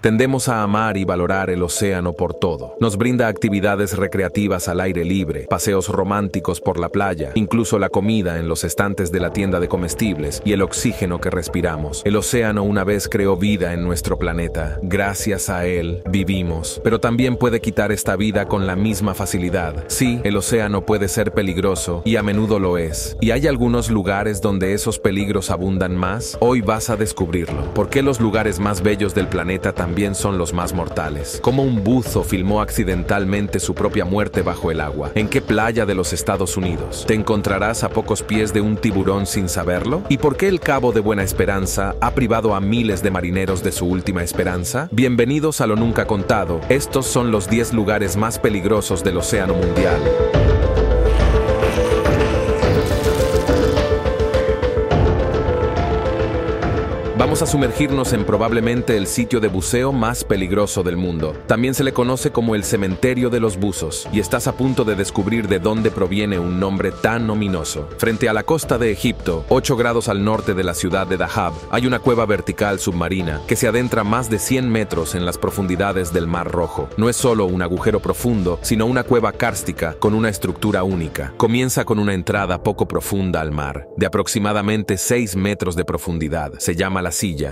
Tendemos a amar y valorar el océano por todo. Nos brinda actividades recreativas al aire libre, paseos románticos por la playa, incluso la comida en los estantes de la tienda de comestibles y el oxígeno que respiramos. El océano una vez creó vida en nuestro planeta. Gracias a él vivimos. Pero también puede quitar esta vida con la misma facilidad. Sí, el océano puede ser peligroso y a menudo lo es. ¿Y hay algunos lugares donde esos peligros abundan más? Hoy vas a descubrirlo. ¿Por qué los lugares más bellos del planeta también son los más mortales. Cómo un buzo filmó accidentalmente su propia muerte bajo el agua. ¿En qué playa de los Estados Unidos? ¿Te encontrarás a pocos pies de un tiburón sin saberlo? ¿Y por qué el Cabo de Buena Esperanza ha privado a miles de marineros de su última esperanza? Bienvenidos a lo nunca contado. Estos son los 10 lugares más peligrosos del océano mundial. a sumergirnos en probablemente el sitio de buceo más peligroso del mundo. También se le conoce como el cementerio de los buzos, y estás a punto de descubrir de dónde proviene un nombre tan ominoso. Frente a la costa de Egipto, 8 grados al norte de la ciudad de Dahab, hay una cueva vertical submarina que se adentra más de 100 metros en las profundidades del Mar Rojo. No es solo un agujero profundo, sino una cueva cárstica con una estructura única. Comienza con una entrada poco profunda al mar, de aproximadamente 6 metros de profundidad. Se llama la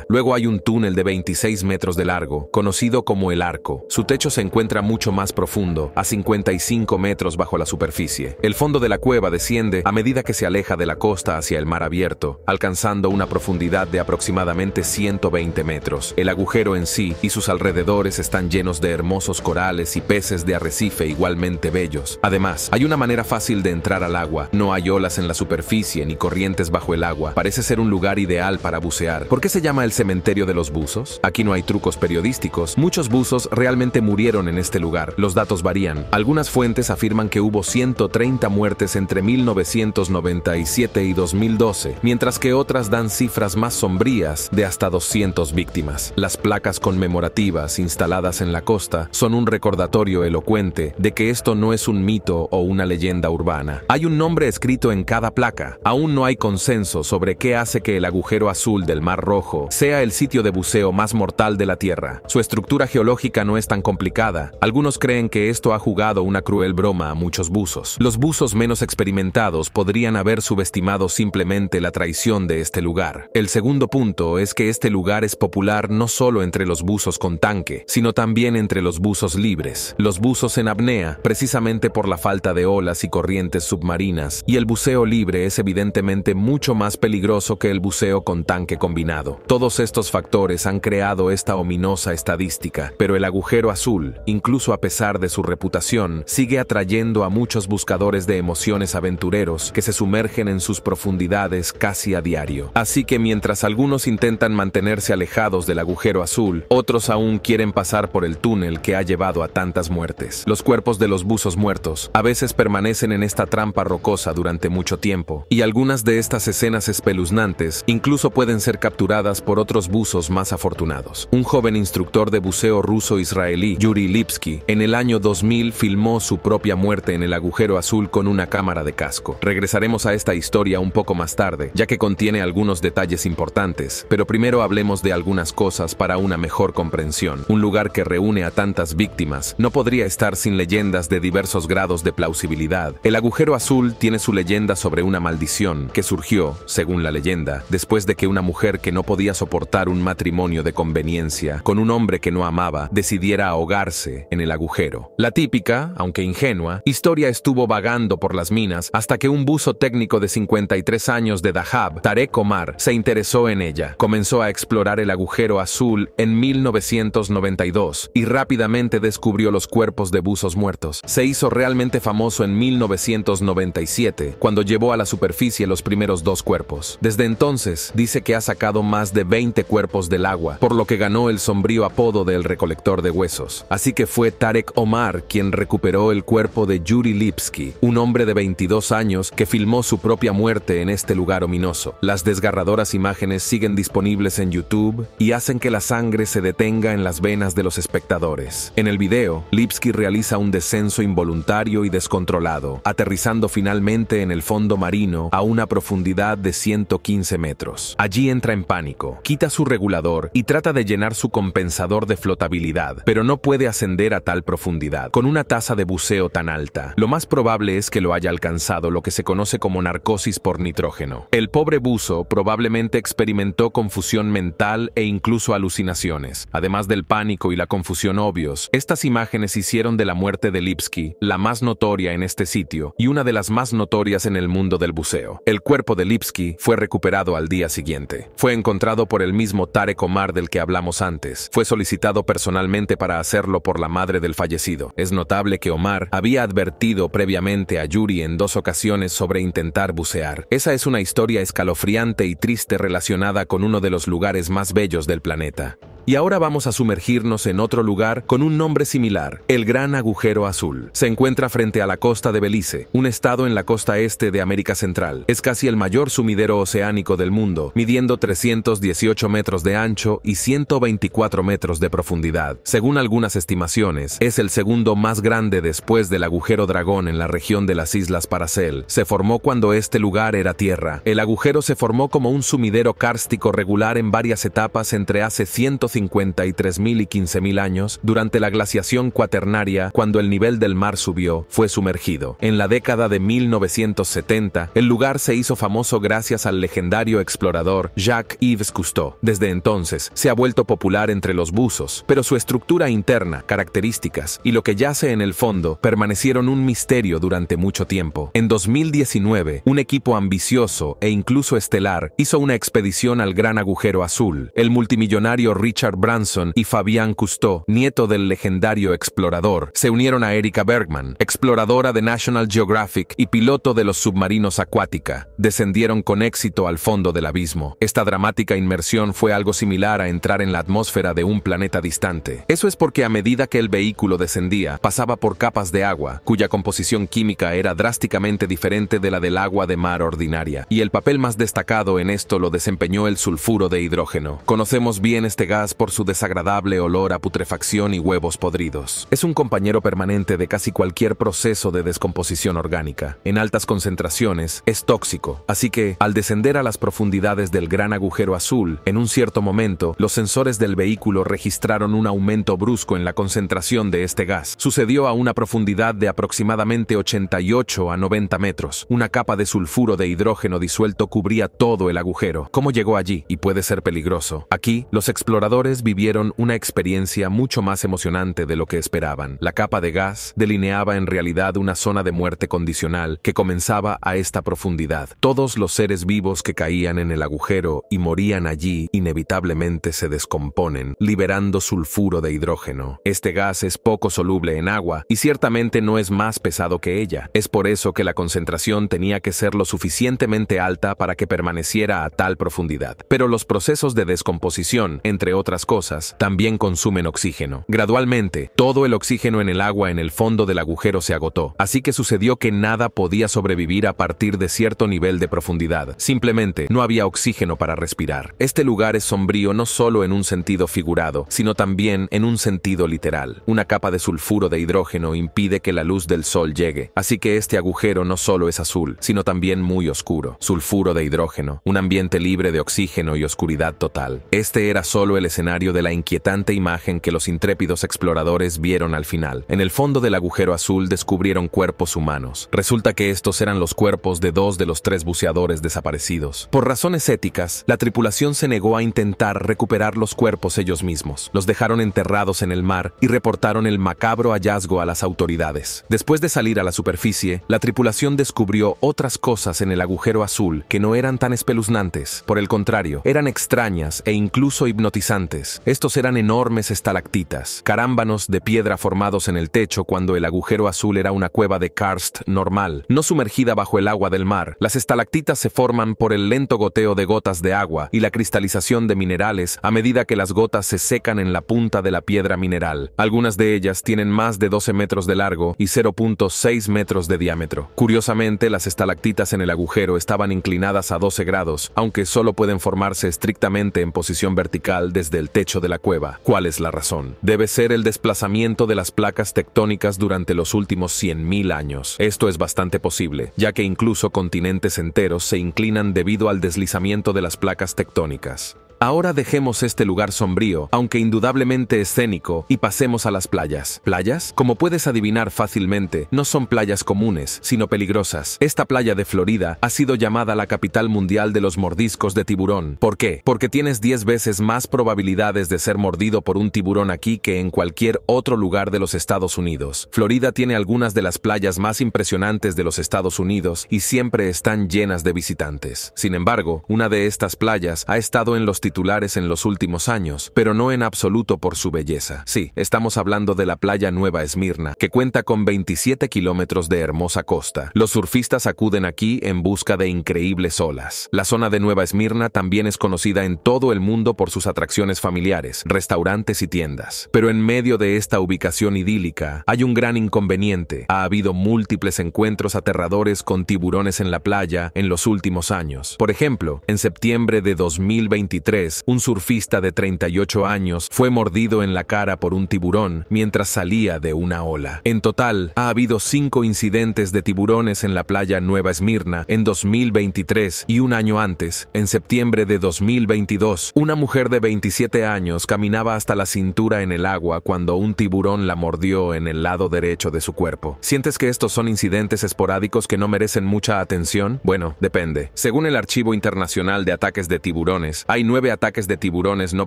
Luego hay un túnel de 26 metros de largo, conocido como el Arco. Su techo se encuentra mucho más profundo, a 55 metros bajo la superficie. El fondo de la cueva desciende a medida que se aleja de la costa hacia el mar abierto, alcanzando una profundidad de aproximadamente 120 metros. El agujero en sí y sus alrededores están llenos de hermosos corales y peces de arrecife igualmente bellos. Además, hay una manera fácil de entrar al agua. No hay olas en la superficie ni corrientes bajo el agua. Parece ser un lugar ideal para bucear. ¿Por qué se llama llama el cementerio de los buzos? Aquí no hay trucos periodísticos. Muchos buzos realmente murieron en este lugar. Los datos varían. Algunas fuentes afirman que hubo 130 muertes entre 1997 y 2012, mientras que otras dan cifras más sombrías de hasta 200 víctimas. Las placas conmemorativas instaladas en la costa son un recordatorio elocuente de que esto no es un mito o una leyenda urbana. Hay un nombre escrito en cada placa. Aún no hay consenso sobre qué hace que el agujero azul del Mar Rojo sea el sitio de buceo más mortal de la Tierra. Su estructura geológica no es tan complicada. Algunos creen que esto ha jugado una cruel broma a muchos buzos. Los buzos menos experimentados podrían haber subestimado simplemente la traición de este lugar. El segundo punto es que este lugar es popular no solo entre los buzos con tanque, sino también entre los buzos libres, los buzos en apnea, precisamente por la falta de olas y corrientes submarinas, y el buceo libre es evidentemente mucho más peligroso que el buceo con tanque combinado. Todos estos factores han creado esta ominosa estadística, pero el agujero azul, incluso a pesar de su reputación, sigue atrayendo a muchos buscadores de emociones aventureros que se sumergen en sus profundidades casi a diario. Así que mientras algunos intentan mantenerse alejados del agujero azul, otros aún quieren pasar por el túnel que ha llevado a tantas muertes. Los cuerpos de los buzos muertos a veces permanecen en esta trampa rocosa durante mucho tiempo, y algunas de estas escenas espeluznantes incluso pueden ser capturadas por otros buzos más afortunados. Un joven instructor de buceo ruso-israelí, Yuri Lipsky, en el año 2000 filmó su propia muerte en el agujero azul con una cámara de casco. Regresaremos a esta historia un poco más tarde, ya que contiene algunos detalles importantes, pero primero hablemos de algunas cosas para una mejor comprensión. Un lugar que reúne a tantas víctimas no podría estar sin leyendas de diversos grados de plausibilidad. El agujero azul tiene su leyenda sobre una maldición que surgió, según la leyenda, después de que una mujer que no podía soportar un matrimonio de conveniencia con un hombre que no amaba, decidiera ahogarse en el agujero. La típica, aunque ingenua, historia estuvo vagando por las minas hasta que un buzo técnico de 53 años de Dahab, Tarek Omar, se interesó en ella. Comenzó a explorar el agujero azul en 1992 y rápidamente descubrió los cuerpos de buzos muertos. Se hizo realmente famoso en 1997, cuando llevó a la superficie los primeros dos cuerpos. Desde entonces, dice que ha sacado más de de 20 cuerpos del agua, por lo que ganó el sombrío apodo del recolector de huesos. Así que fue Tarek Omar quien recuperó el cuerpo de Yuri Lipsky, un hombre de 22 años que filmó su propia muerte en este lugar ominoso. Las desgarradoras imágenes siguen disponibles en YouTube y hacen que la sangre se detenga en las venas de los espectadores. En el video, Lipsky realiza un descenso involuntario y descontrolado, aterrizando finalmente en el fondo marino a una profundidad de 115 metros. Allí entra en pánico quita su regulador y trata de llenar su compensador de flotabilidad, pero no puede ascender a tal profundidad. Con una tasa de buceo tan alta, lo más probable es que lo haya alcanzado lo que se conoce como narcosis por nitrógeno. El pobre buzo probablemente experimentó confusión mental e incluso alucinaciones. Además del pánico y la confusión obvios, estas imágenes hicieron de la muerte de Lipsky la más notoria en este sitio y una de las más notorias en el mundo del buceo. El cuerpo de Lipsky fue recuperado al día siguiente. Fue encontrado por el mismo Tarek Omar del que hablamos antes. Fue solicitado personalmente para hacerlo por la madre del fallecido. Es notable que Omar había advertido previamente a Yuri en dos ocasiones sobre intentar bucear. Esa es una historia escalofriante y triste relacionada con uno de los lugares más bellos del planeta. Y ahora vamos a sumergirnos en otro lugar con un nombre similar, el Gran Agujero Azul. Se encuentra frente a la costa de Belice, un estado en la costa este de América Central. Es casi el mayor sumidero oceánico del mundo, midiendo 318 metros de ancho y 124 metros de profundidad. Según algunas estimaciones, es el segundo más grande después del agujero dragón en la región de las Islas Paracel. Se formó cuando este lugar era tierra. El agujero se formó como un sumidero kárstico regular en varias etapas entre hace 150 53.000 y 15.000 años, durante la glaciación cuaternaria, cuando el nivel del mar subió, fue sumergido. En la década de 1970, el lugar se hizo famoso gracias al legendario explorador Jacques Yves Cousteau. Desde entonces, se ha vuelto popular entre los buzos, pero su estructura interna, características y lo que yace en el fondo permanecieron un misterio durante mucho tiempo. En 2019, un equipo ambicioso e incluso estelar hizo una expedición al Gran Agujero Azul. El multimillonario Richard Branson y Fabián Cousteau, nieto del legendario explorador, se unieron a Erika Bergman, exploradora de National Geographic y piloto de los submarinos Acuática. Descendieron con éxito al fondo del abismo. Esta dramática inmersión fue algo similar a entrar en la atmósfera de un planeta distante. Eso es porque a medida que el vehículo descendía, pasaba por capas de agua, cuya composición química era drásticamente diferente de la del agua de mar ordinaria, y el papel más destacado en esto lo desempeñó el sulfuro de hidrógeno. Conocemos bien este gas por su desagradable olor a putrefacción y huevos podridos. Es un compañero permanente de casi cualquier proceso de descomposición orgánica. En altas concentraciones es tóxico, así que al descender a las profundidades del gran agujero azul, en un cierto momento, los sensores del vehículo registraron un aumento brusco en la concentración de este gas. Sucedió a una profundidad de aproximadamente 88 a 90 metros. Una capa de sulfuro de hidrógeno disuelto cubría todo el agujero. ¿Cómo llegó allí? Y puede ser peligroso. Aquí, los exploradores vivieron una experiencia mucho más emocionante de lo que esperaban. La capa de gas delineaba en realidad una zona de muerte condicional que comenzaba a esta profundidad. Todos los seres vivos que caían en el agujero y morían allí inevitablemente se descomponen, liberando sulfuro de hidrógeno. Este gas es poco soluble en agua y ciertamente no es más pesado que ella. Es por eso que la concentración tenía que ser lo suficientemente alta para que permaneciera a tal profundidad. Pero los procesos de descomposición, entre otros otras cosas, también consumen oxígeno. Gradualmente, todo el oxígeno en el agua en el fondo del agujero se agotó, así que sucedió que nada podía sobrevivir a partir de cierto nivel de profundidad. Simplemente, no había oxígeno para respirar. Este lugar es sombrío no solo en un sentido figurado, sino también en un sentido literal. Una capa de sulfuro de hidrógeno impide que la luz del sol llegue, así que este agujero no solo es azul, sino también muy oscuro. Sulfuro de hidrógeno, un ambiente libre de oxígeno y oscuridad total. Este era solo el escenario de la inquietante imagen que los intrépidos exploradores vieron al final. En el fondo del agujero azul descubrieron cuerpos humanos. Resulta que estos eran los cuerpos de dos de los tres buceadores desaparecidos. Por razones éticas, la tripulación se negó a intentar recuperar los cuerpos ellos mismos. Los dejaron enterrados en el mar y reportaron el macabro hallazgo a las autoridades. Después de salir a la superficie, la tripulación descubrió otras cosas en el agujero azul que no eran tan espeluznantes. Por el contrario, eran extrañas e incluso hipnotizantes estos eran enormes estalactitas, carámbanos de piedra formados en el techo cuando el agujero azul era una cueva de karst normal, no sumergida bajo el agua del mar. Las estalactitas se forman por el lento goteo de gotas de agua y la cristalización de minerales a medida que las gotas se secan en la punta de la piedra mineral. Algunas de ellas tienen más de 12 metros de largo y 0.6 metros de diámetro. Curiosamente, las estalactitas en el agujero estaban inclinadas a 12 grados, aunque solo pueden formarse estrictamente en posición vertical desde el techo de la cueva. ¿Cuál es la razón? Debe ser el desplazamiento de las placas tectónicas durante los últimos 100.000 años. Esto es bastante posible, ya que incluso continentes enteros se inclinan debido al deslizamiento de las placas tectónicas. Ahora dejemos este lugar sombrío, aunque indudablemente escénico, y pasemos a las playas. ¿Playas? Como puedes adivinar fácilmente, no son playas comunes, sino peligrosas. Esta playa de Florida ha sido llamada la capital mundial de los mordiscos de tiburón. ¿Por qué? Porque tienes 10 veces más probabilidades de ser mordido por un tiburón aquí que en cualquier otro lugar de los Estados Unidos. Florida tiene algunas de las playas más impresionantes de los Estados Unidos y siempre están llenas de visitantes. Sin embargo, una de estas playas ha estado en los titulares en los últimos años, pero no en absoluto por su belleza. Sí, estamos hablando de la playa Nueva Esmirna, que cuenta con 27 kilómetros de hermosa costa. Los surfistas acuden aquí en busca de increíbles olas. La zona de Nueva Esmirna también es conocida en todo el mundo por sus atracciones familiares, restaurantes y tiendas. Pero en medio de esta ubicación idílica hay un gran inconveniente. Ha habido múltiples encuentros aterradores con tiburones en la playa en los últimos años. Por ejemplo, en septiembre de 2023, un surfista de 38 años fue mordido en la cara por un tiburón mientras salía de una ola. En total, ha habido cinco incidentes de tiburones en la playa Nueva Esmirna en 2023 y un año antes, en septiembre de 2022, una mujer de 27 años caminaba hasta la cintura en el agua cuando un tiburón la mordió en el lado derecho de su cuerpo. ¿Sientes que estos son incidentes esporádicos que no merecen mucha atención? Bueno, depende. Según el Archivo Internacional de Ataques de Tiburones, hay nueve ataques de tiburones no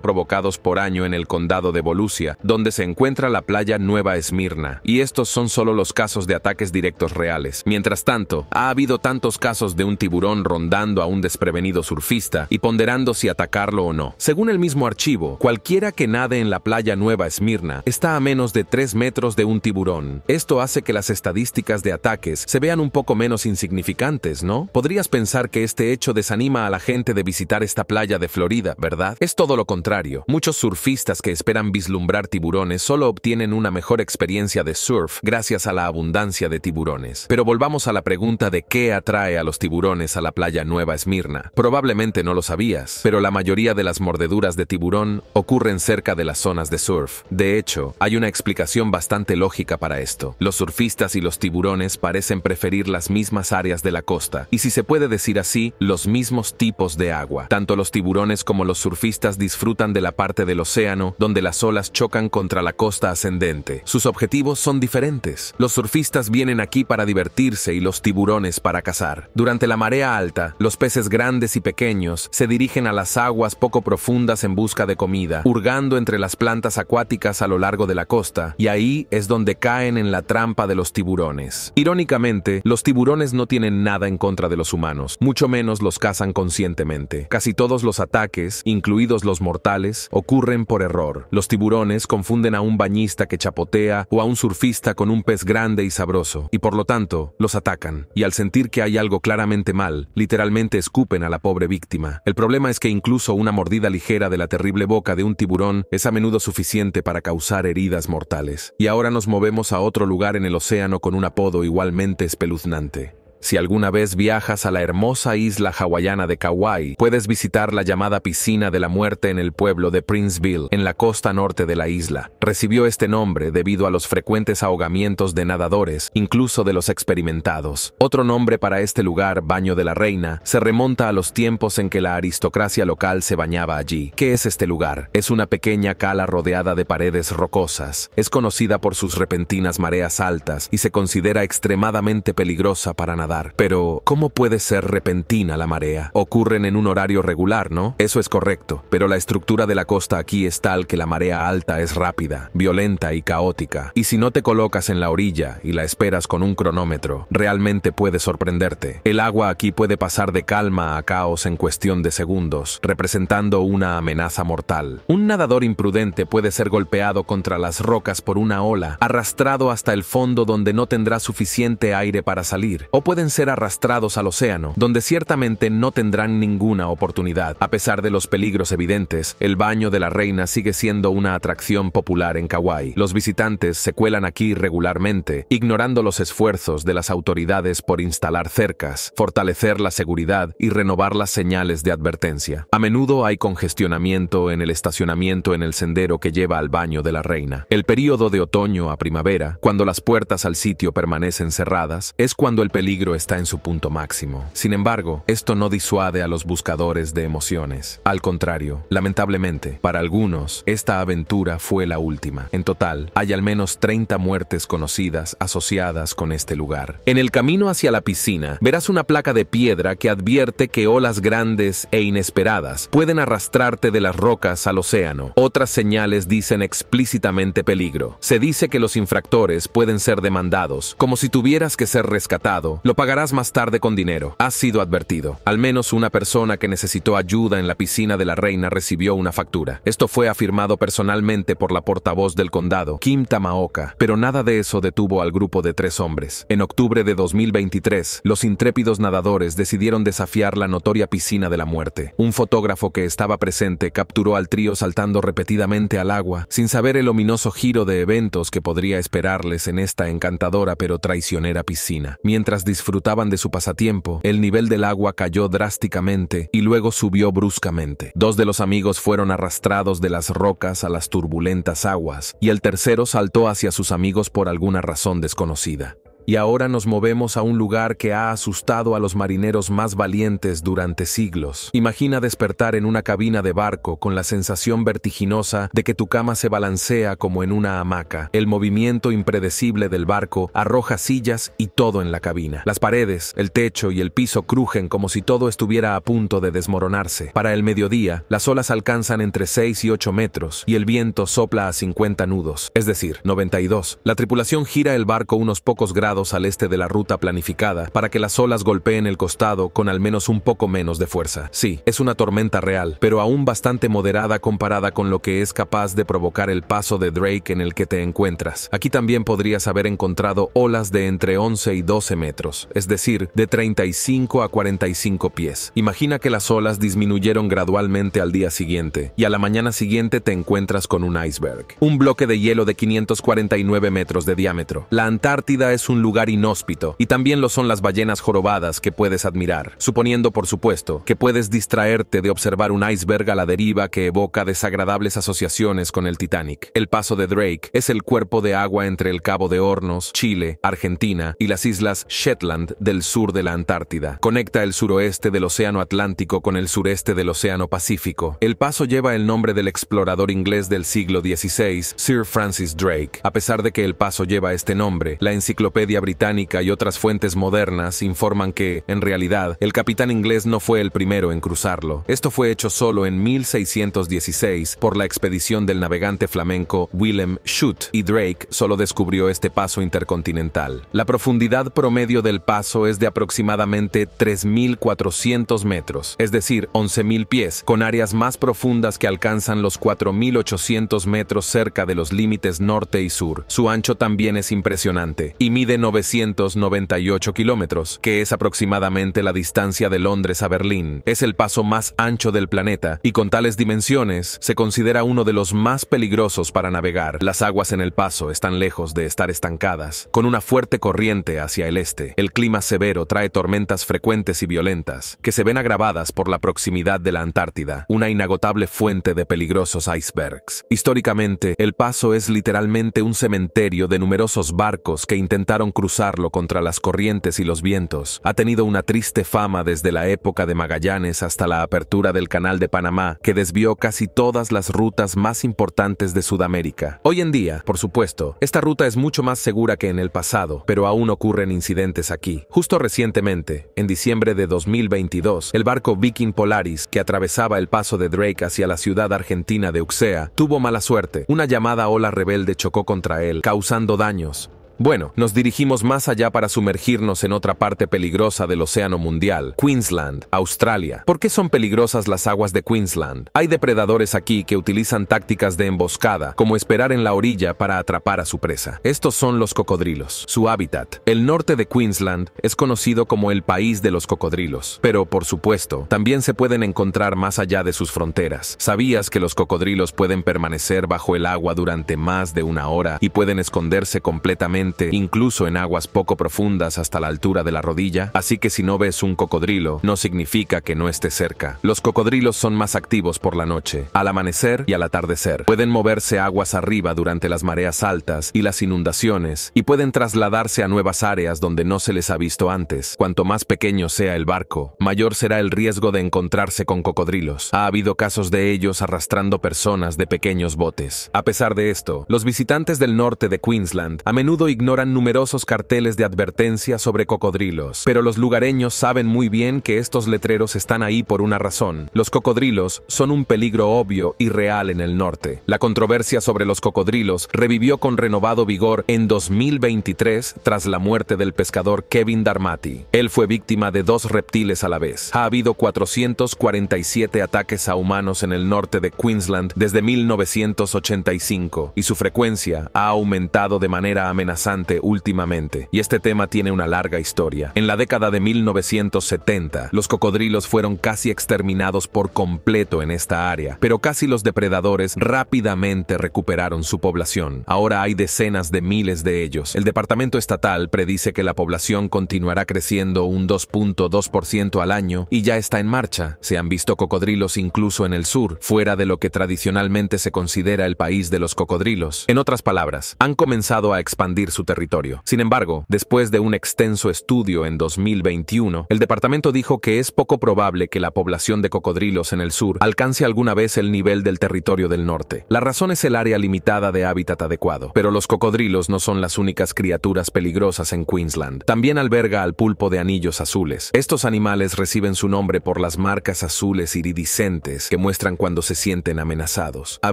provocados por año en el condado de Volusia, donde se encuentra la playa Nueva Esmirna, y estos son solo los casos de ataques directos reales. Mientras tanto, ha habido tantos casos de un tiburón rondando a un desprevenido surfista y ponderando si atacarlo o no. Según el mismo archivo, cualquiera que nade en la playa Nueva Esmirna está a menos de 3 metros de un tiburón. Esto hace que las estadísticas de ataques se vean un poco menos insignificantes, ¿no? Podrías pensar que este hecho desanima a la gente de visitar esta playa de Florida, ¿verdad? Es todo lo contrario. Muchos surfistas que esperan vislumbrar tiburones solo obtienen una mejor experiencia de surf gracias a la abundancia de tiburones. Pero volvamos a la pregunta de qué atrae a los tiburones a la playa Nueva Esmirna. Probablemente no lo sabías, pero la mayoría de las mordeduras de tiburón ocurren cerca de las zonas de surf. De hecho, hay una explicación bastante lógica para esto. Los surfistas y los tiburones parecen preferir las mismas áreas de la costa, y si se puede decir así, los mismos tipos de agua. Tanto los tiburones como los surfistas disfrutan de la parte del océano donde las olas chocan contra la costa ascendente. Sus objetivos son diferentes. Los surfistas vienen aquí para divertirse y los tiburones para cazar. Durante la marea alta, los peces grandes y pequeños se dirigen a las aguas poco profundas en busca de comida, hurgando entre las plantas acuáticas a lo largo de la costa, y ahí es donde caen en la trampa de los tiburones. Irónicamente, los tiburones no tienen nada en contra de los humanos, mucho menos los cazan conscientemente. Casi todos los ataques incluidos los mortales, ocurren por error. Los tiburones confunden a un bañista que chapotea o a un surfista con un pez grande y sabroso, y por lo tanto, los atacan. Y al sentir que hay algo claramente mal, literalmente escupen a la pobre víctima. El problema es que incluso una mordida ligera de la terrible boca de un tiburón es a menudo suficiente para causar heridas mortales. Y ahora nos movemos a otro lugar en el océano con un apodo igualmente espeluznante. Si alguna vez viajas a la hermosa isla hawaiana de Kauai, puedes visitar la llamada Piscina de la Muerte en el pueblo de Princeville, en la costa norte de la isla. Recibió este nombre debido a los frecuentes ahogamientos de nadadores, incluso de los experimentados. Otro nombre para este lugar, Baño de la Reina, se remonta a los tiempos en que la aristocracia local se bañaba allí. ¿Qué es este lugar? Es una pequeña cala rodeada de paredes rocosas. Es conocida por sus repentinas mareas altas y se considera extremadamente peligrosa para nadar pero, ¿cómo puede ser repentina la marea? Ocurren en un horario regular, ¿no? Eso es correcto, pero la estructura de la costa aquí es tal que la marea alta es rápida, violenta y caótica. Y si no te colocas en la orilla y la esperas con un cronómetro, realmente puede sorprenderte. El agua aquí puede pasar de calma a caos en cuestión de segundos, representando una amenaza mortal. Un nadador imprudente puede ser golpeado contra las rocas por una ola, arrastrado hasta el fondo donde no tendrá suficiente aire para salir, o puede ser arrastrados al océano, donde ciertamente no tendrán ninguna oportunidad. A pesar de los peligros evidentes, el baño de la reina sigue siendo una atracción popular en Kauai. Los visitantes se cuelan aquí regularmente, ignorando los esfuerzos de las autoridades por instalar cercas, fortalecer la seguridad y renovar las señales de advertencia. A menudo hay congestionamiento en el estacionamiento en el sendero que lleva al baño de la reina. El período de otoño a primavera, cuando las puertas al sitio permanecen cerradas, es cuando el peligro está en su punto máximo. Sin embargo, esto no disuade a los buscadores de emociones. Al contrario, lamentablemente, para algunos, esta aventura fue la última. En total, hay al menos 30 muertes conocidas asociadas con este lugar. En el camino hacia la piscina, verás una placa de piedra que advierte que olas grandes e inesperadas pueden arrastrarte de las rocas al océano. Otras señales dicen explícitamente peligro. Se dice que los infractores pueden ser demandados, como si tuvieras que ser rescatado, pagarás más tarde con dinero. ha sido advertido. Al menos una persona que necesitó ayuda en la piscina de la reina recibió una factura. Esto fue afirmado personalmente por la portavoz del condado, Kim Tamaoka, pero nada de eso detuvo al grupo de tres hombres. En octubre de 2023, los intrépidos nadadores decidieron desafiar la notoria piscina de la muerte. Un fotógrafo que estaba presente capturó al trío saltando repetidamente al agua, sin saber el ominoso giro de eventos que podría esperarles en esta encantadora pero traicionera piscina. Mientras disfrutaban de su pasatiempo, el nivel del agua cayó drásticamente y luego subió bruscamente. Dos de los amigos fueron arrastrados de las rocas a las turbulentas aguas y el tercero saltó hacia sus amigos por alguna razón desconocida y ahora nos movemos a un lugar que ha asustado a los marineros más valientes durante siglos. Imagina despertar en una cabina de barco con la sensación vertiginosa de que tu cama se balancea como en una hamaca. El movimiento impredecible del barco arroja sillas y todo en la cabina. Las paredes, el techo y el piso crujen como si todo estuviera a punto de desmoronarse. Para el mediodía, las olas alcanzan entre 6 y 8 metros y el viento sopla a 50 nudos, es decir, 92. La tripulación gira el barco unos pocos grados al este de la ruta planificada para que las olas golpeen el costado con al menos un poco menos de fuerza. Sí, es una tormenta real, pero aún bastante moderada comparada con lo que es capaz de provocar el paso de Drake en el que te encuentras. Aquí también podrías haber encontrado olas de entre 11 y 12 metros, es decir, de 35 a 45 pies. Imagina que las olas disminuyeron gradualmente al día siguiente y a la mañana siguiente te encuentras con un iceberg. Un bloque de hielo de 549 metros de diámetro. La Antártida es un lugar inhóspito, y también lo son las ballenas jorobadas que puedes admirar, suponiendo por supuesto que puedes distraerte de observar un iceberg a la deriva que evoca desagradables asociaciones con el Titanic. El paso de Drake es el cuerpo de agua entre el Cabo de Hornos, Chile, Argentina y las islas Shetland del sur de la Antártida. Conecta el suroeste del Océano Atlántico con el sureste del Océano Pacífico. El paso lleva el nombre del explorador inglés del siglo XVI, Sir Francis Drake. A pesar de que el paso lleva este nombre, la enciclopedia británica y otras fuentes modernas informan que, en realidad, el capitán inglés no fue el primero en cruzarlo. Esto fue hecho solo en 1616 por la expedición del navegante flamenco Willem Schutt y Drake solo descubrió este paso intercontinental. La profundidad promedio del paso es de aproximadamente 3.400 metros, es decir, 11.000 pies, con áreas más profundas que alcanzan los 4.800 metros cerca de los límites norte y sur. Su ancho también es impresionante y mide 998 kilómetros, que es aproximadamente la distancia de Londres a Berlín. Es el paso más ancho del planeta y con tales dimensiones se considera uno de los más peligrosos para navegar. Las aguas en el paso están lejos de estar estancadas, con una fuerte corriente hacia el este. El clima severo trae tormentas frecuentes y violentas, que se ven agravadas por la proximidad de la Antártida, una inagotable fuente de peligrosos icebergs. Históricamente, el paso es literalmente un cementerio de numerosos barcos que intentaron cruzarlo contra las corrientes y los vientos. Ha tenido una triste fama desde la época de Magallanes hasta la apertura del Canal de Panamá, que desvió casi todas las rutas más importantes de Sudamérica. Hoy en día, por supuesto, esta ruta es mucho más segura que en el pasado, pero aún ocurren incidentes aquí. Justo recientemente, en diciembre de 2022, el barco Viking Polaris, que atravesaba el paso de Drake hacia la ciudad argentina de Uxea, tuvo mala suerte. Una llamada ola rebelde chocó contra él, causando daños, bueno, nos dirigimos más allá para sumergirnos en otra parte peligrosa del Océano Mundial, Queensland, Australia. ¿Por qué son peligrosas las aguas de Queensland? Hay depredadores aquí que utilizan tácticas de emboscada, como esperar en la orilla para atrapar a su presa. Estos son los cocodrilos, su hábitat. El norte de Queensland es conocido como el país de los cocodrilos, pero por supuesto, también se pueden encontrar más allá de sus fronteras. ¿Sabías que los cocodrilos pueden permanecer bajo el agua durante más de una hora y pueden esconderse completamente incluso en aguas poco profundas hasta la altura de la rodilla, así que si no ves un cocodrilo, no significa que no esté cerca. Los cocodrilos son más activos por la noche, al amanecer y al atardecer. Pueden moverse aguas arriba durante las mareas altas y las inundaciones, y pueden trasladarse a nuevas áreas donde no se les ha visto antes. Cuanto más pequeño sea el barco, mayor será el riesgo de encontrarse con cocodrilos. Ha habido casos de ellos arrastrando personas de pequeños botes. A pesar de esto, los visitantes del norte de Queensland a menudo ignoran numerosos carteles de advertencia sobre cocodrilos, pero los lugareños saben muy bien que estos letreros están ahí por una razón. Los cocodrilos son un peligro obvio y real en el norte. La controversia sobre los cocodrilos revivió con renovado vigor en 2023 tras la muerte del pescador Kevin Darmati. Él fue víctima de dos reptiles a la vez. Ha habido 447 ataques a humanos en el norte de Queensland desde 1985 y su frecuencia ha aumentado de manera amenazante últimamente, y este tema tiene una larga historia. En la década de 1970, los cocodrilos fueron casi exterminados por completo en esta área, pero casi los depredadores rápidamente recuperaron su población. Ahora hay decenas de miles de ellos. El Departamento Estatal predice que la población continuará creciendo un 2.2% al año y ya está en marcha. Se han visto cocodrilos incluso en el sur, fuera de lo que tradicionalmente se considera el país de los cocodrilos. En otras palabras, han comenzado a expandirse su territorio. Sin embargo, después de un extenso estudio en 2021, el departamento dijo que es poco probable que la población de cocodrilos en el sur alcance alguna vez el nivel del territorio del norte. La razón es el área limitada de hábitat adecuado, pero los cocodrilos no son las únicas criaturas peligrosas en Queensland. También alberga al pulpo de anillos azules. Estos animales reciben su nombre por las marcas azules iridiscentes que muestran cuando se sienten amenazados. A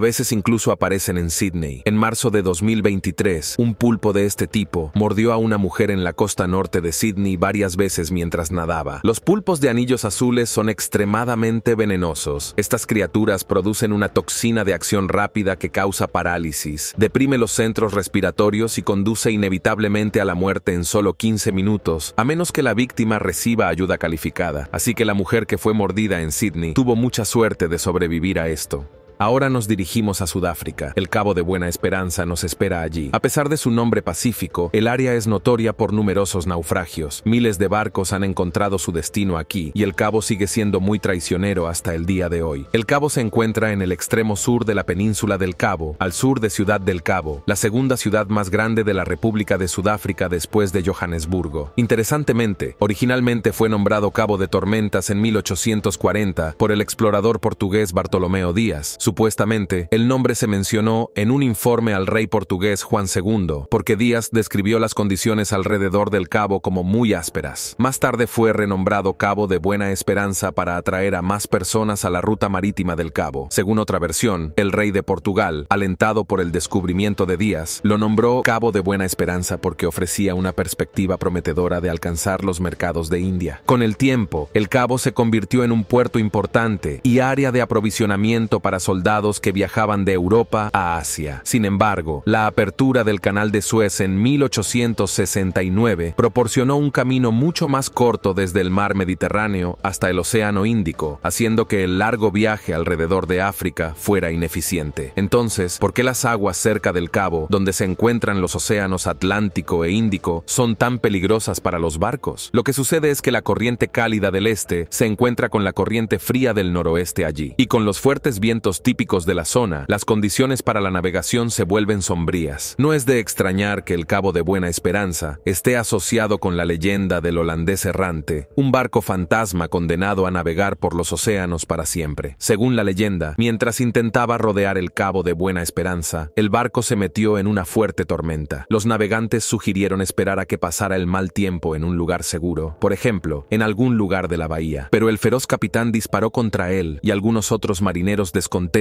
veces incluso aparecen en Sydney. En marzo de 2023, un pulpo de este tipo mordió a una mujer en la costa norte de Sydney varias veces mientras nadaba. Los pulpos de anillos azules son extremadamente venenosos. Estas criaturas producen una toxina de acción rápida que causa parálisis, deprime los centros respiratorios y conduce inevitablemente a la muerte en solo 15 minutos, a menos que la víctima reciba ayuda calificada. Así que la mujer que fue mordida en Sydney tuvo mucha suerte de sobrevivir a esto. Ahora nos dirigimos a Sudáfrica. El Cabo de Buena Esperanza nos espera allí. A pesar de su nombre pacífico, el área es notoria por numerosos naufragios. Miles de barcos han encontrado su destino aquí y el Cabo sigue siendo muy traicionero hasta el día de hoy. El Cabo se encuentra en el extremo sur de la península del Cabo, al sur de Ciudad del Cabo, la segunda ciudad más grande de la República de Sudáfrica después de Johannesburgo. Interesantemente, originalmente fue nombrado Cabo de Tormentas en 1840 por el explorador portugués Bartolomeo Díaz. Supuestamente, el nombre se mencionó en un informe al rey portugués Juan II, porque Díaz describió las condiciones alrededor del cabo como muy ásperas. Más tarde fue renombrado Cabo de Buena Esperanza para atraer a más personas a la ruta marítima del cabo. Según otra versión, el rey de Portugal, alentado por el descubrimiento de Díaz, lo nombró Cabo de Buena Esperanza porque ofrecía una perspectiva prometedora de alcanzar los mercados de India. Con el tiempo, el cabo se convirtió en un puerto importante y área de aprovisionamiento para soldados soldados que viajaban de Europa a Asia. Sin embargo, la apertura del Canal de Suez en 1869 proporcionó un camino mucho más corto desde el mar Mediterráneo hasta el Océano Índico, haciendo que el largo viaje alrededor de África fuera ineficiente. Entonces, ¿por qué las aguas cerca del Cabo, donde se encuentran los océanos Atlántico e Índico, son tan peligrosas para los barcos? Lo que sucede es que la corriente cálida del este se encuentra con la corriente fría del noroeste allí, y con los fuertes vientos típicos de la zona, las condiciones para la navegación se vuelven sombrías. No es de extrañar que el Cabo de Buena Esperanza esté asociado con la leyenda del holandés errante, un barco fantasma condenado a navegar por los océanos para siempre. Según la leyenda, mientras intentaba rodear el Cabo de Buena Esperanza, el barco se metió en una fuerte tormenta. Los navegantes sugirieron esperar a que pasara el mal tiempo en un lugar seguro, por ejemplo, en algún lugar de la bahía. Pero el feroz capitán disparó contra él y algunos otros marineros descontentos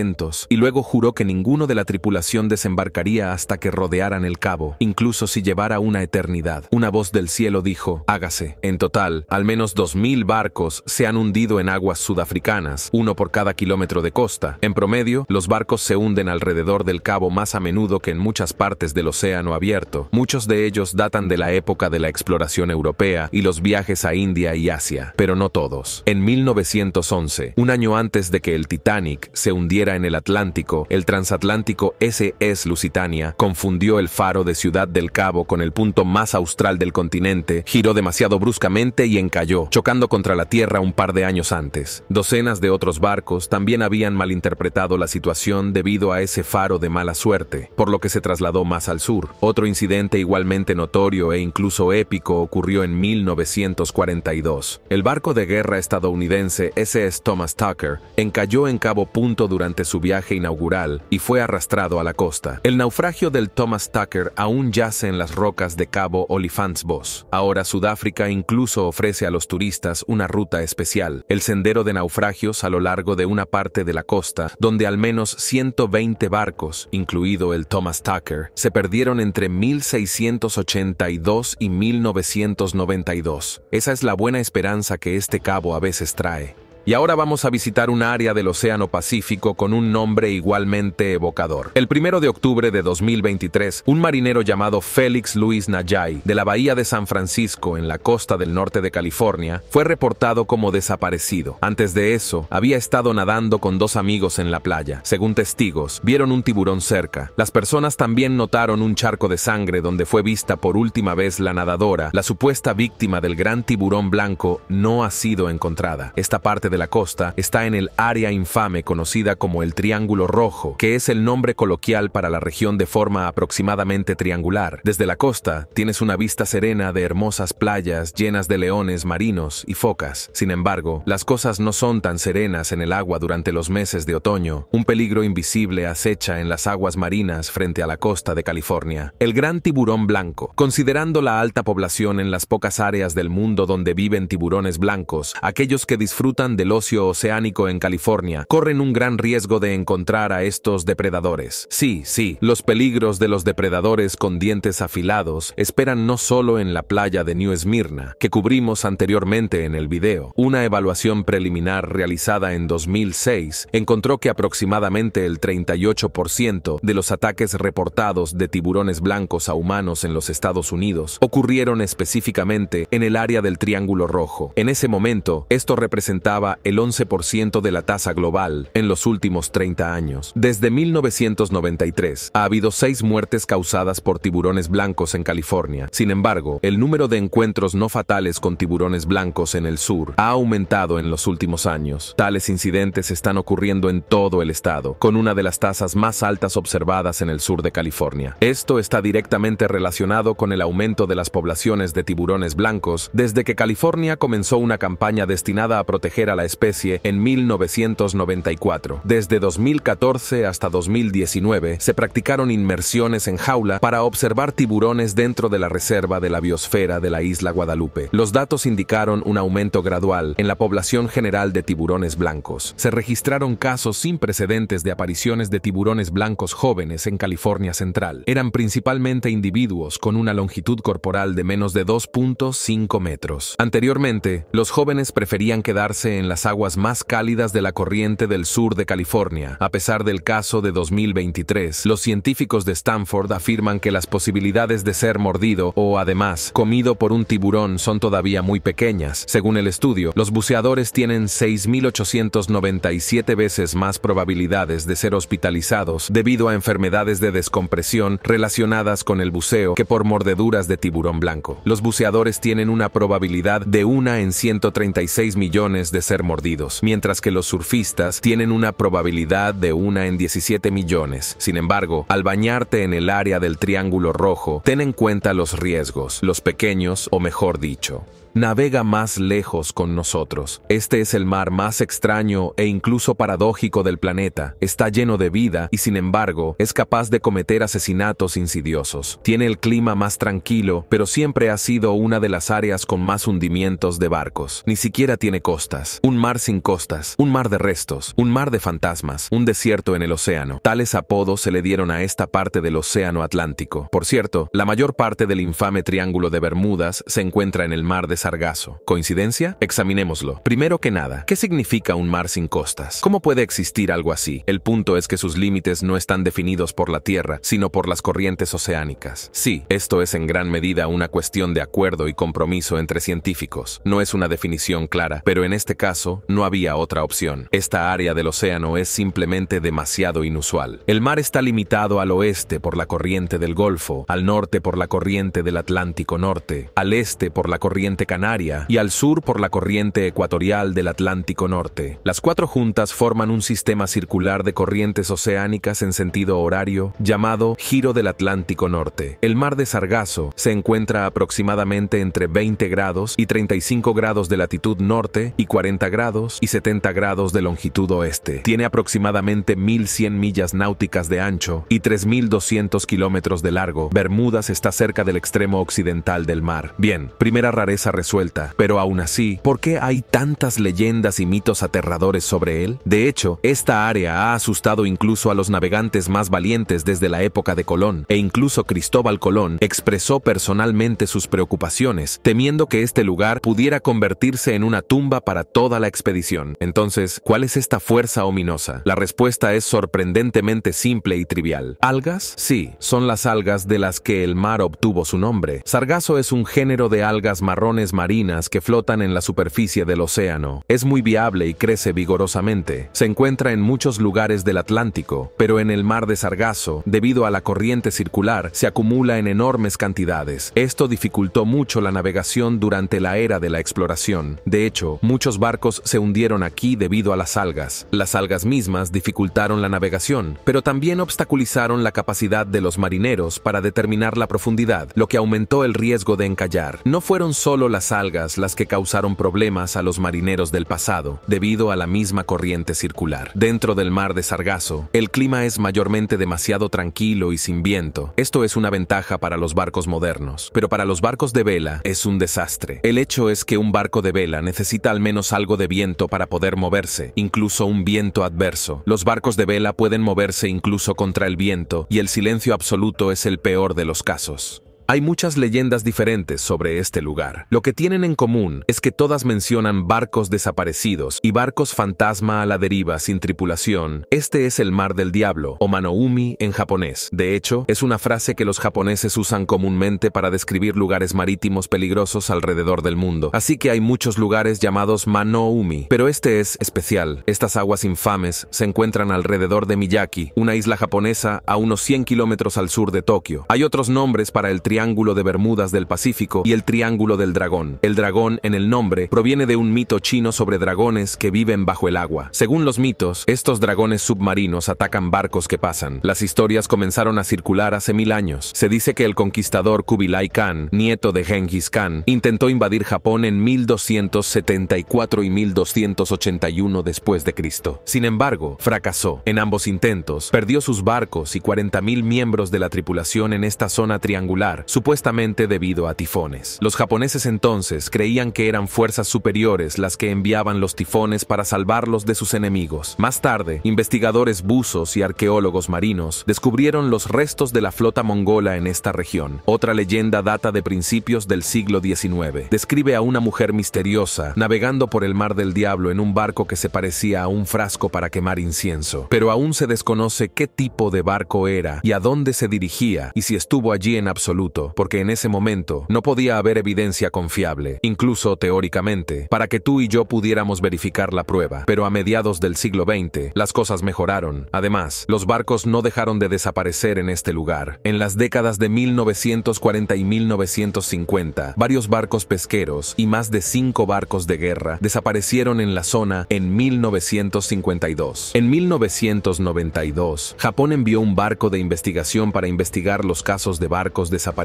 y luego juró que ninguno de la tripulación desembarcaría hasta que rodearan el cabo, incluso si llevara una eternidad. Una voz del cielo dijo, hágase. En total, al menos 2.000 barcos se han hundido en aguas sudafricanas, uno por cada kilómetro de costa. En promedio, los barcos se hunden alrededor del cabo más a menudo que en muchas partes del océano abierto. Muchos de ellos datan de la época de la exploración europea y los viajes a India y Asia, pero no todos. En 1911, un año antes de que el Titanic se hundiera, era en el Atlántico, el transatlántico SS Lusitania confundió el faro de Ciudad del Cabo con el punto más austral del continente, giró demasiado bruscamente y encalló, chocando contra la tierra un par de años antes. Docenas de otros barcos también habían malinterpretado la situación debido a ese faro de mala suerte, por lo que se trasladó más al sur. Otro incidente igualmente notorio e incluso épico ocurrió en 1942. El barco de guerra estadounidense SS Thomas Tucker encalló en Cabo Punto durante su viaje inaugural y fue arrastrado a la costa. El naufragio del Thomas Tucker aún yace en las rocas de Cabo Olifantsbos. Ahora Sudáfrica incluso ofrece a los turistas una ruta especial, el sendero de naufragios a lo largo de una parte de la costa, donde al menos 120 barcos, incluido el Thomas Tucker, se perdieron entre 1682 y 1992. Esa es la buena esperanza que este cabo a veces trae. Y ahora vamos a visitar un área del Océano Pacífico con un nombre igualmente evocador. El 1 de octubre de 2023, un marinero llamado Félix Luis Nayay, de la bahía de San Francisco, en la costa del norte de California, fue reportado como desaparecido. Antes de eso, había estado nadando con dos amigos en la playa. Según testigos, vieron un tiburón cerca. Las personas también notaron un charco de sangre donde fue vista por última vez la nadadora. La supuesta víctima del gran tiburón blanco no ha sido encontrada. Esta parte de la costa, está en el área infame conocida como el Triángulo Rojo, que es el nombre coloquial para la región de forma aproximadamente triangular. Desde la costa, tienes una vista serena de hermosas playas llenas de leones marinos y focas. Sin embargo, las cosas no son tan serenas en el agua durante los meses de otoño. Un peligro invisible acecha en las aguas marinas frente a la costa de California. El gran tiburón blanco. Considerando la alta población en las pocas áreas del mundo donde viven tiburones blancos, aquellos que disfrutan del ocio oceánico en California corren un gran riesgo de encontrar a estos depredadores. Sí, sí, los peligros de los depredadores con dientes afilados esperan no solo en la playa de New Smyrna, que cubrimos anteriormente en el video. Una evaluación preliminar realizada en 2006 encontró que aproximadamente el 38% de los ataques reportados de tiburones blancos a humanos en los Estados Unidos ocurrieron específicamente en el área del Triángulo Rojo. En ese momento, esto representaba el 11% de la tasa global en los últimos 30 años. Desde 1993 ha habido seis muertes causadas por tiburones blancos en California. Sin embargo, el número de encuentros no fatales con tiburones blancos en el sur ha aumentado en los últimos años. Tales incidentes están ocurriendo en todo el estado, con una de las tasas más altas observadas en el sur de California. Esto está directamente relacionado con el aumento de las poblaciones de tiburones blancos desde que California comenzó una campaña destinada a proteger a la especie en 1994. Desde 2014 hasta 2019 se practicaron inmersiones en jaula para observar tiburones dentro de la reserva de la biosfera de la isla Guadalupe. Los datos indicaron un aumento gradual en la población general de tiburones blancos. Se registraron casos sin precedentes de apariciones de tiburones blancos jóvenes en California Central. Eran principalmente individuos con una longitud corporal de menos de 2.5 metros. Anteriormente, los jóvenes preferían quedarse en las aguas más cálidas de la corriente del sur de California. A pesar del caso de 2023, los científicos de Stanford afirman que las posibilidades de ser mordido o, además, comido por un tiburón son todavía muy pequeñas. Según el estudio, los buceadores tienen 6.897 veces más probabilidades de ser hospitalizados debido a enfermedades de descompresión relacionadas con el buceo que por mordeduras de tiburón blanco. Los buceadores tienen una probabilidad de una en 136 millones de ser mordidos, mientras que los surfistas tienen una probabilidad de una en 17 millones. Sin embargo, al bañarte en el área del Triángulo Rojo, ten en cuenta los riesgos, los pequeños o mejor dicho, navega más lejos con nosotros. Este es el mar más extraño e incluso paradójico del planeta. Está lleno de vida y sin embargo es capaz de cometer asesinatos insidiosos. Tiene el clima más tranquilo, pero siempre ha sido una de las áreas con más hundimientos de barcos. Ni siquiera tiene costas. Un mar sin costas, un mar de restos, un mar de fantasmas, un desierto en el océano. Tales apodos se le dieron a esta parte del océano Atlántico. Por cierto, la mayor parte del infame Triángulo de Bermudas se encuentra en el mar de sargazo. ¿Coincidencia? Examinémoslo. Primero que nada, ¿qué significa un mar sin costas? ¿Cómo puede existir algo así? El punto es que sus límites no están definidos por la Tierra, sino por las corrientes oceánicas. Sí, esto es en gran medida una cuestión de acuerdo y compromiso entre científicos. No es una definición clara, pero en este caso no había otra opción. Esta área del océano es simplemente demasiado inusual. El mar está limitado al oeste por la corriente del Golfo, al norte por la corriente del Atlántico Norte, al este por la corriente Canaria y al sur por la corriente ecuatorial del Atlántico Norte. Las cuatro juntas forman un sistema circular de corrientes oceánicas en sentido horario llamado Giro del Atlántico Norte. El mar de Sargazo se encuentra aproximadamente entre 20 grados y 35 grados de latitud norte y 40 grados y 70 grados de longitud oeste. Tiene aproximadamente 1.100 millas náuticas de ancho y 3.200 kilómetros de largo. Bermudas está cerca del extremo occidental del mar. Bien, primera rareza resuelta, pero aún así, ¿por qué hay tantas leyendas y mitos aterradores sobre él? De hecho, esta área ha asustado incluso a los navegantes más valientes desde la época de Colón, e incluso Cristóbal Colón expresó personalmente sus preocupaciones, temiendo que este lugar pudiera convertirse en una tumba para toda la expedición. Entonces, ¿cuál es esta fuerza ominosa? La respuesta es sorprendentemente simple y trivial. ¿Algas? Sí, son las algas de las que el mar obtuvo su nombre. Sargazo es un género de algas marrones marinas que flotan en la superficie del océano. Es muy viable y crece vigorosamente. Se encuentra en muchos lugares del Atlántico, pero en el mar de Sargazo, debido a la corriente circular, se acumula en enormes cantidades. Esto dificultó mucho la navegación durante la era de la exploración. De hecho, muchos barcos se hundieron aquí debido a las algas. Las algas mismas dificultaron la navegación, pero también obstaculizaron la capacidad de los marineros para determinar la profundidad, lo que aumentó el riesgo de encallar. No fueron solo las algas las que causaron problemas a los marineros del pasado, debido a la misma corriente circular. Dentro del mar de Sargazo, el clima es mayormente demasiado tranquilo y sin viento. Esto es una ventaja para los barcos modernos, pero para los barcos de vela es un desastre. El hecho es que un barco de vela necesita al menos algo de viento para poder moverse, incluso un viento adverso. Los barcos de vela pueden moverse incluso contra el viento, y el silencio absoluto es el peor de los casos. Hay muchas leyendas diferentes sobre este lugar. Lo que tienen en común es que todas mencionan barcos desaparecidos y barcos fantasma a la deriva sin tripulación. Este es el mar del diablo, o Manoumi en japonés. De hecho, es una frase que los japoneses usan comúnmente para describir lugares marítimos peligrosos alrededor del mundo. Así que hay muchos lugares llamados Manoumi, pero este es especial. Estas aguas infames se encuentran alrededor de Miyaki, una isla japonesa a unos 100 kilómetros al sur de Tokio. Hay otros nombres para el triángulo Triángulo de Bermudas del Pacífico y el Triángulo del Dragón. El dragón, en el nombre, proviene de un mito chino sobre dragones que viven bajo el agua. Según los mitos, estos dragones submarinos atacan barcos que pasan. Las historias comenzaron a circular hace mil años. Se dice que el conquistador Kubilai Khan, nieto de Genghis Khan, intentó invadir Japón en 1274 y 1281 después de Cristo. Sin embargo, fracasó. En ambos intentos, perdió sus barcos y 40.000 miembros de la tripulación en esta zona triangular, supuestamente debido a tifones. Los japoneses entonces creían que eran fuerzas superiores las que enviaban los tifones para salvarlos de sus enemigos. Más tarde, investigadores buzos y arqueólogos marinos descubrieron los restos de la flota mongola en esta región. Otra leyenda data de principios del siglo XIX. Describe a una mujer misteriosa navegando por el mar del diablo en un barco que se parecía a un frasco para quemar incienso, pero aún se desconoce qué tipo de barco era y a dónde se dirigía y si estuvo allí en absoluto porque en ese momento no podía haber evidencia confiable, incluso teóricamente, para que tú y yo pudiéramos verificar la prueba. Pero a mediados del siglo XX, las cosas mejoraron. Además, los barcos no dejaron de desaparecer en este lugar. En las décadas de 1940 y 1950, varios barcos pesqueros y más de cinco barcos de guerra desaparecieron en la zona en 1952. En 1992, Japón envió un barco de investigación para investigar los casos de barcos desaparecidos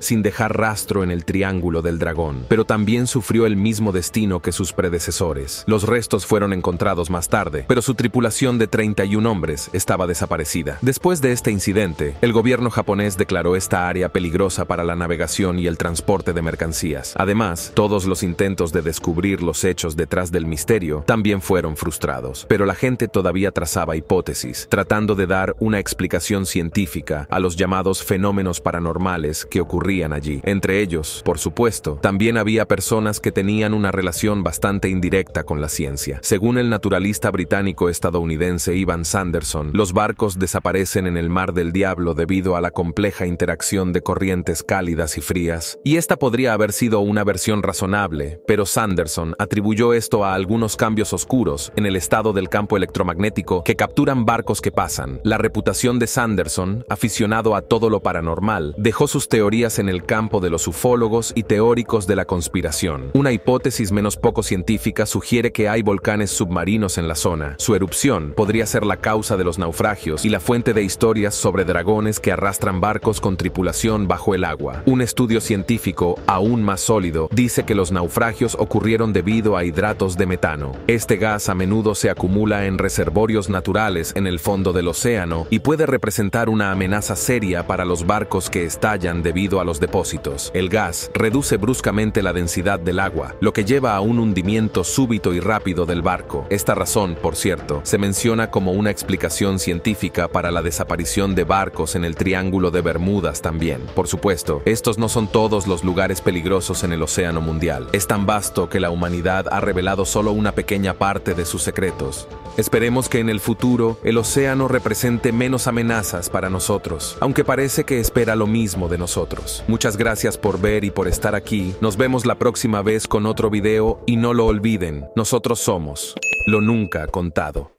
sin dejar rastro en el Triángulo del Dragón, pero también sufrió el mismo destino que sus predecesores. Los restos fueron encontrados más tarde, pero su tripulación de 31 hombres estaba desaparecida. Después de este incidente, el gobierno japonés declaró esta área peligrosa para la navegación y el transporte de mercancías. Además, todos los intentos de descubrir los hechos detrás del misterio también fueron frustrados, pero la gente todavía trazaba hipótesis, tratando de dar una explicación científica a los llamados fenómenos paranormales que ocurrían allí. Entre ellos, por supuesto, también había personas que tenían una relación bastante indirecta con la ciencia. Según el naturalista británico-estadounidense Ivan Sanderson, los barcos desaparecen en el mar del diablo debido a la compleja interacción de corrientes cálidas y frías, y esta podría haber sido una versión razonable, pero Sanderson atribuyó esto a algunos cambios oscuros en el estado del campo electromagnético que capturan barcos que pasan. La reputación de Sanderson, aficionado a todo lo paranormal, dejó su teorías en el campo de los ufólogos y teóricos de la conspiración. Una hipótesis menos poco científica sugiere que hay volcanes submarinos en la zona. Su erupción podría ser la causa de los naufragios y la fuente de historias sobre dragones que arrastran barcos con tripulación bajo el agua. Un estudio científico, aún más sólido, dice que los naufragios ocurrieron debido a hidratos de metano. Este gas a menudo se acumula en reservorios naturales en el fondo del océano y puede representar una amenaza seria para los barcos que estallan debido a los depósitos. El gas reduce bruscamente la densidad del agua, lo que lleva a un hundimiento súbito y rápido del barco. Esta razón, por cierto, se menciona como una explicación científica para la desaparición de barcos en el Triángulo de Bermudas también. Por supuesto, estos no son todos los lugares peligrosos en el océano mundial. Es tan vasto que la humanidad ha revelado solo una pequeña parte de sus secretos. Esperemos que en el futuro el océano represente menos amenazas para nosotros, aunque parece que espera lo mismo de nosotros. Muchas gracias por ver y por estar aquí. Nos vemos la próxima vez con otro video y no lo olviden, nosotros somos lo nunca contado.